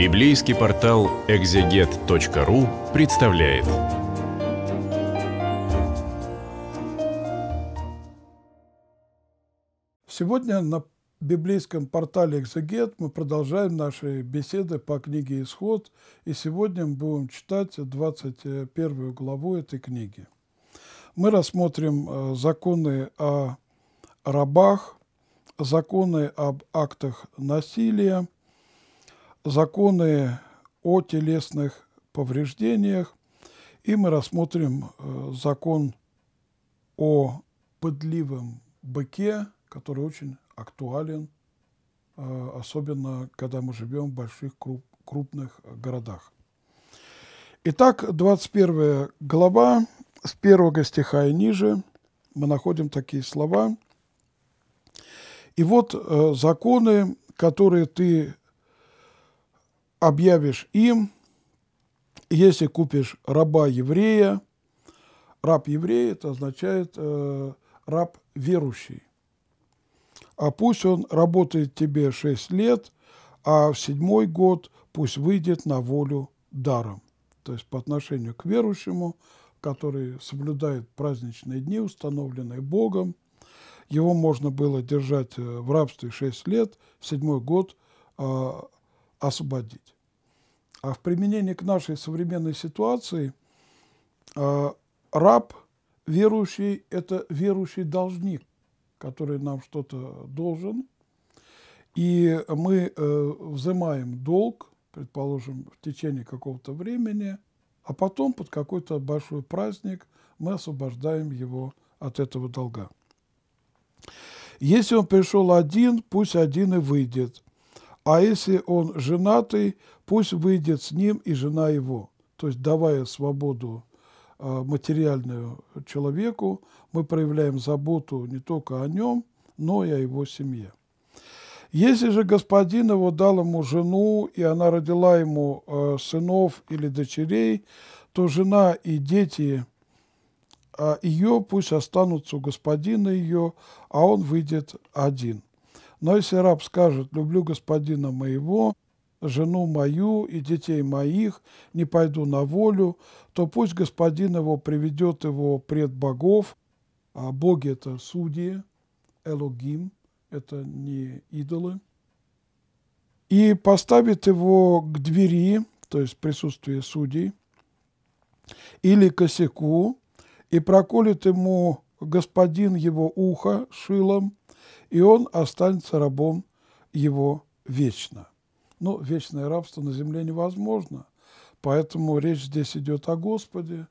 Библейский портал экзегет.ру представляет. Сегодня на библейском портале «Экзегет» мы продолжаем наши беседы по книге «Исход», и сегодня мы будем читать 21 главу этой книги. Мы рассмотрим э, законы о рабах, законы об актах насилия – законы о телесных повреждениях, и мы рассмотрим э, закон о пыдливом быке, который очень актуален, э, особенно когда мы живем в больших крупных городах. Итак, 21 глава, с первого стиха и ниже мы находим такие слова. «И вот э, законы, которые ты объявишь им, если купишь раба еврея, раб еврей это означает э, раб верующий. А пусть он работает тебе шесть лет, а в седьмой год пусть выйдет на волю даром. То есть по отношению к верующему, который соблюдает праздничные дни, установленные Богом, его можно было держать э, в рабстве шесть лет, седьмой год э, освободить. А в применении к нашей современной ситуации э, раб верующий – это верующий должник, который нам что-то должен. И мы э, взимаем долг, предположим, в течение какого-то времени, а потом под какой-то большой праздник мы освобождаем его от этого долга. Если он пришел один, пусть один и выйдет – а если он женатый, пусть выйдет с ним и жена его. То есть давая свободу а, материальную человеку, мы проявляем заботу не только о нем, но и о его семье. Если же господин его дал ему жену, и она родила ему а, сынов или дочерей, то жена и дети а, ее пусть останутся у господина ее, а он выйдет один. Но если раб скажет «люблю господина моего», жену мою и детей моих, не пойду на волю, то пусть господин его приведет его пред богов, а боги – это судьи, элогим, это не идолы, и поставит его к двери, то есть в присутствии судей, или косяку, и проколет ему господин его ухо шилом, и он останется рабом его вечно. Но ну, вечное рабство на земле невозможно, поэтому речь здесь идет о Господе,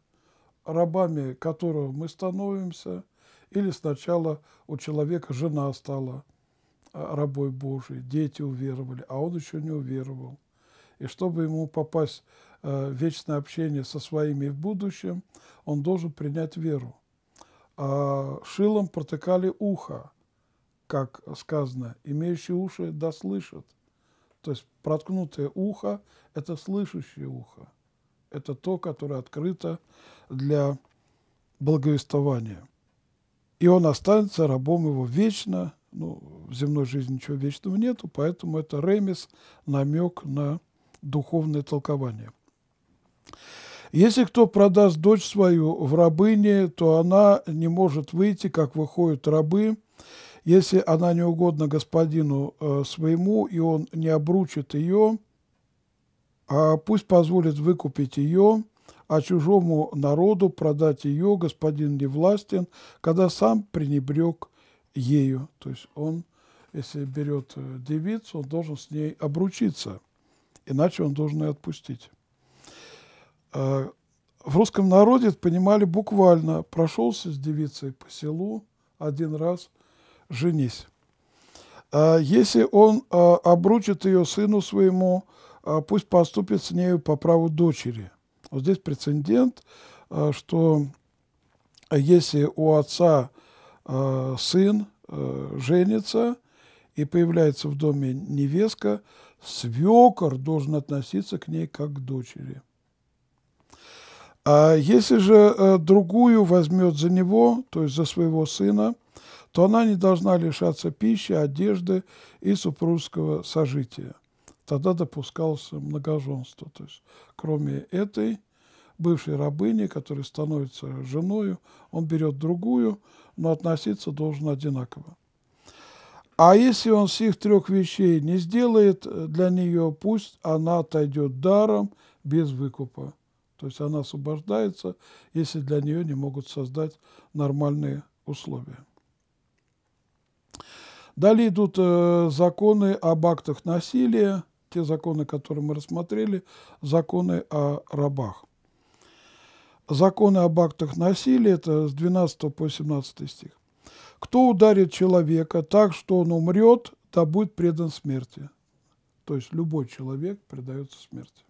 рабами которого мы становимся, или сначала у человека жена стала а, рабой Божией, дети уверовали, а он еще не уверовал. И чтобы ему попасть э, в вечное общение со своими в будущем, он должен принять веру. А шилом протыкали ухо – как сказано, имеющие уши да слышат. То есть проткнутое ухо – это слышащее ухо. Это то, которое открыто для благовествования. И он останется рабом его вечно. Ну, в земной жизни ничего вечного нету, поэтому это ремис, намек на духовное толкование. Если кто продаст дочь свою в рабыне, то она не может выйти, как выходят рабы – если она не угодна господину э, своему, и он не обручит ее, а пусть позволит выкупить ее, а чужому народу продать ее господин не властен, когда сам пренебрег ею. То есть он, если берет э, девицу, он должен с ней обручиться, иначе он должен ее отпустить. Э, в русском народе это понимали буквально, прошелся с девицей по селу один раз – женись. А, если он а, обручит ее сыну своему, а, пусть поступит с нею по праву дочери. Вот здесь прецедент, что если у отца сын женится и появляется в доме невестка, свекор должен относиться к ней как к дочери. А если же э, другую возьмет за него, то есть за своего сына, то она не должна лишаться пищи, одежды и супружеского сожития. Тогда допускался многоженство. То есть, кроме этой бывшей рабыни, которая становится женою, он берет другую, но относиться должен одинаково. А если он всех трех вещей не сделает для нее, пусть она отойдет даром без выкупа. То есть она освобождается, если для нее не могут создать нормальные условия. Далее идут э, законы об актах насилия, те законы, которые мы рассмотрели, законы о рабах. Законы об актах насилия, это с 12 по 17 стих. «Кто ударит человека так, что он умрет, то будет предан смерти». То есть любой человек предается смерти.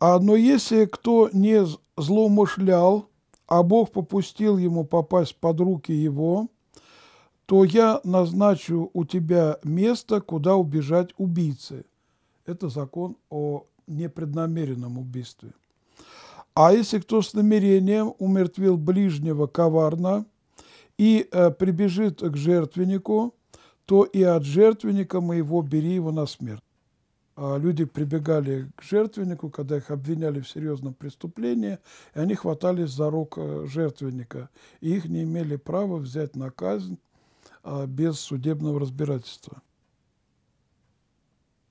А, но если кто не злоумышлял, а Бог попустил ему попасть под руки его – то я назначу у тебя место, куда убежать убийцы. Это закон о непреднамеренном убийстве. А если кто с намерением умертвил ближнего коварно и э, прибежит к жертвеннику, то и от жертвенника моего бери его на смерть. А люди прибегали к жертвеннику, когда их обвиняли в серьезном преступлении, и они хватались за рук э, жертвенника. И их не имели права взять на казнь а без судебного разбирательства.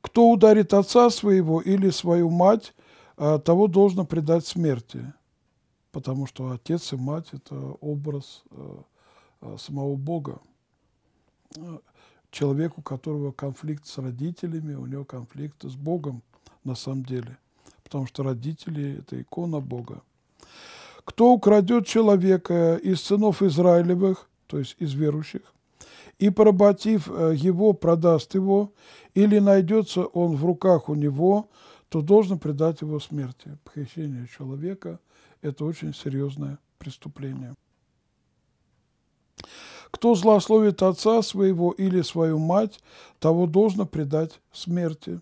Кто ударит отца своего или свою мать, а того должно предать смерти, потому что отец и мать – это образ э, э, самого Бога. Человек, у которого конфликт с родителями, у него конфликт с Богом на самом деле, потому что родители – это икона Бога. Кто украдет человека из сынов Израилевых, то есть из верующих, и, поработив э, его, продаст его, или найдется он в руках у него, то должен предать его смерти. Похищение человека – это очень серьезное преступление. Кто злословит отца своего или свою мать, того должно предать смерти.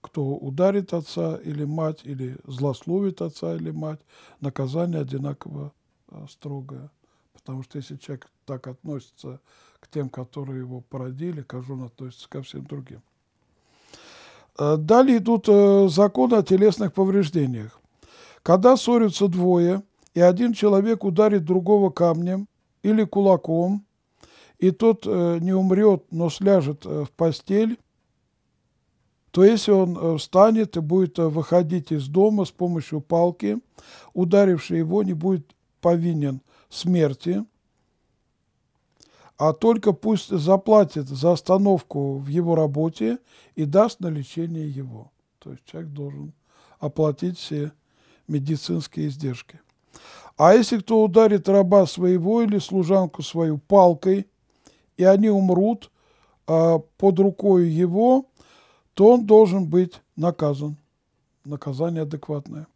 Кто ударит отца или мать, или злословит отца или мать, наказание одинаково э, строгое. Потому что если человек так относится к тем, которые его породили, как же он относится ко всем другим. Э, далее идут э, законы о телесных повреждениях. Когда ссорятся двое, и один человек ударит другого камнем или кулаком, и тот э, не умрет, но сляжет в постель, то если он встанет и будет выходить из дома с помощью палки, ударивший его не будет повинен смерти, а только пусть заплатит за остановку в его работе и даст на лечение его. То есть человек должен оплатить все медицинские издержки. А если кто ударит раба своего или служанку свою палкой, и они умрут а, под рукой его, то он должен быть наказан. Наказание адекватное.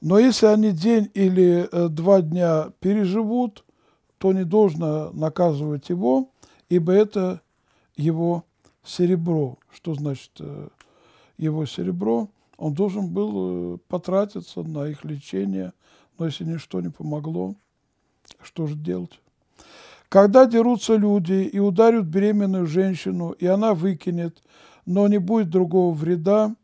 Но если они день или э, два дня переживут, то не должно наказывать его, ибо это его серебро. Что значит э, его серебро? Он должен был э, потратиться на их лечение, но если ничто не помогло, что же делать? Когда дерутся люди и ударят беременную женщину, и она выкинет, но не будет другого вреда,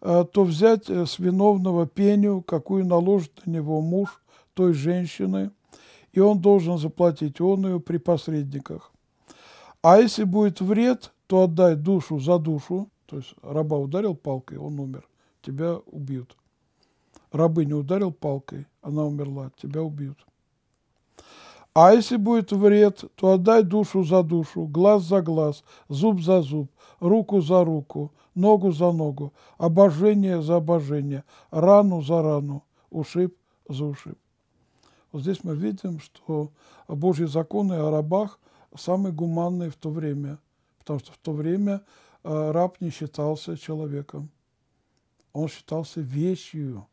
э, то взять с виновного пеню, какую наложит на него муж той женщины – и он должен заплатить оную при посредниках. А если будет вред, то отдай душу за душу, то есть раба ударил палкой, он умер, тебя убьют. Рабы не ударил палкой, она умерла, тебя убьют. А если будет вред, то отдай душу за душу, глаз за глаз, зуб за зуб, руку за руку, ногу за ногу, обожение за обожение, рану за рану, ушиб за ушиб. Вот здесь мы видим, что Божьи законы о рабах самые гуманные в то время, потому что в то время э, раб не считался человеком, он считался вещью.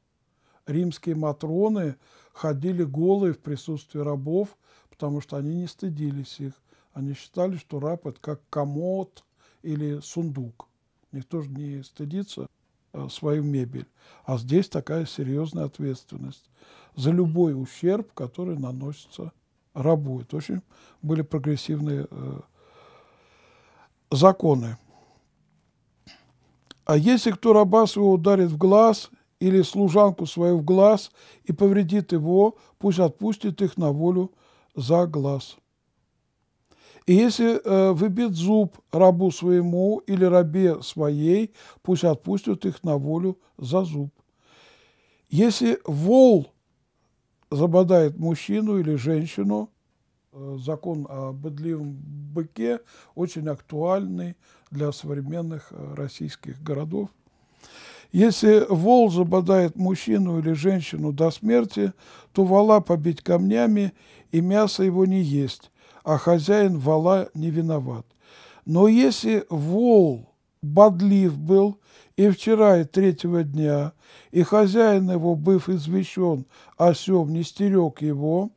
Римские матроны ходили голые в присутствии рабов, потому что они не стыдились их. Они считали, что раб – это как комод или сундук. Никто же не стыдится Э, свою мебель. А здесь такая серьезная ответственность за любой ущерб, который наносится рабу. Это очень были прогрессивные э, законы. А если кто раба своего ударит в глаз или служанку свою в глаз и повредит его, пусть отпустит их на волю за глаз. И если э, выбит зуб рабу своему или рабе своей, пусть отпустят их на волю за зуб. Если вол забодает мужчину или женщину, э, закон о быдливом быке очень актуальный для современных э, российских городов, если вол забодает мужчину или женщину до смерти, то вола побить камнями и мясо его не есть, а хозяин вала не виноват. Но если вол бодлив был и вчера, и третьего дня, и хозяин его, быв извещен о сем, не стерег его,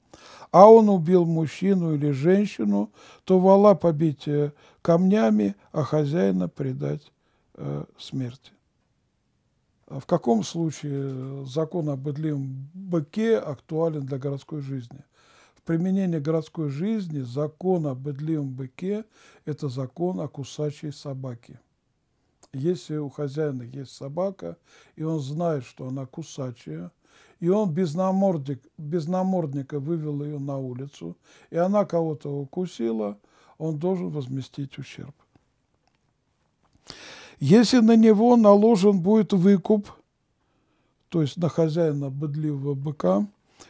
а он убил мужчину или женщину, то вала побить э, камнями, а хозяина предать э, смерти. А в каком случае э, закон о быдливом быке актуален для городской жизни? применении городской жизни закон о быдливом быке – это закон о кусачей собаке. Если у хозяина есть собака, и он знает, что она кусачая, и он без, намордник, без намордника вывел ее на улицу, и она кого-то укусила, он должен возместить ущерб. Если на него наложен будет выкуп, то есть на хозяина быдливого быка,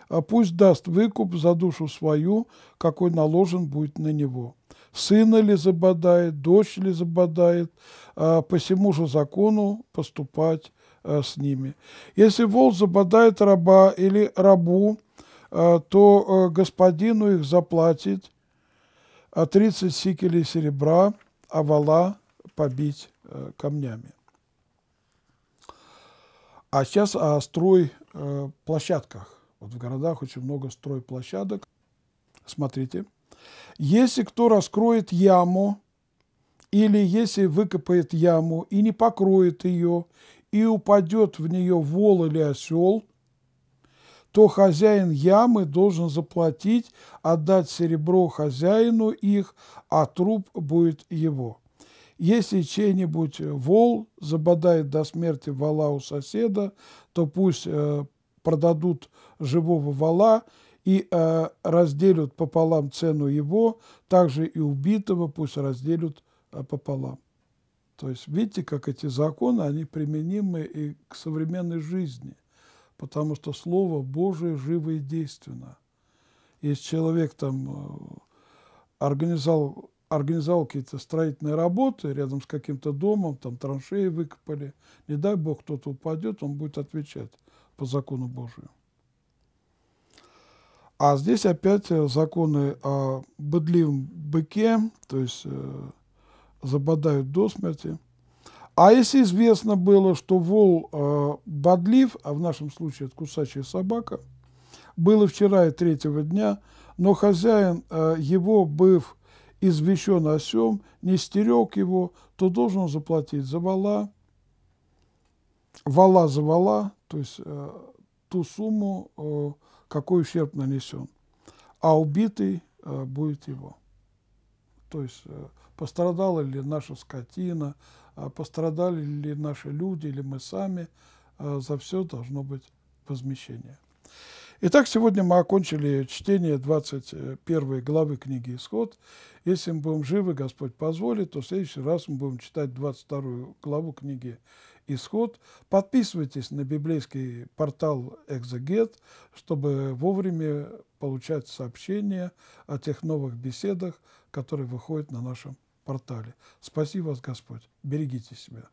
а пусть даст выкуп за душу свою, какой наложен будет на него. Сына ли забодает, дочь ли забодает, а по всему же закону поступать э, с ними. Если вол забодает раба или рабу, э, то э, господину их заплатит 30 а сикелей серебра, а вола побить камнями. А сейчас о строй площадках. Вот в городах очень много стройплощадок. Смотрите. Если кто раскроет яму, или если выкопает яму и не покроет ее, и упадет в нее вол или осел, то хозяин ямы должен заплатить, отдать серебро хозяину их, а труп будет его. Если чей-нибудь вол забодает до смерти вола у соседа, то пусть э, продадут живого вала и э, разделят пополам цену его, также и убитого пусть разделят э, пополам. То есть видите, как эти законы, они применимы и к современной жизни, потому что Слово Божие живо и действенно. Если человек там э, организовал организовал какие-то строительные работы рядом с каким-то домом, там траншеи выкопали. Не дай бог, кто-то упадет, он будет отвечать по закону Божию. А здесь опять э, законы о быдливом быке, то есть э, забодают до смерти. А если известно было, что вол э, бодлив, а в нашем случае это кусачая собака, было вчера и третьего дня, но хозяин э, его, быв извещен о сем, не стерег его, то должен заплатить за вала, вала за вала, то есть э, ту сумму, э, какой ущерб нанесен, а убитый э, будет его. То есть э, пострадала ли наша скотина, э, пострадали ли наши люди или мы сами, э, за все должно быть возмещение. Итак, сегодня мы окончили чтение 21 главы книги «Исход». Если мы будем живы, Господь позволит, то в следующий раз мы будем читать 22 главу книги «Исход». Подписывайтесь на библейский портал «Экзегет», чтобы вовремя получать сообщения о тех новых беседах, которые выходят на нашем портале. Спаси вас, Господь. Берегите себя.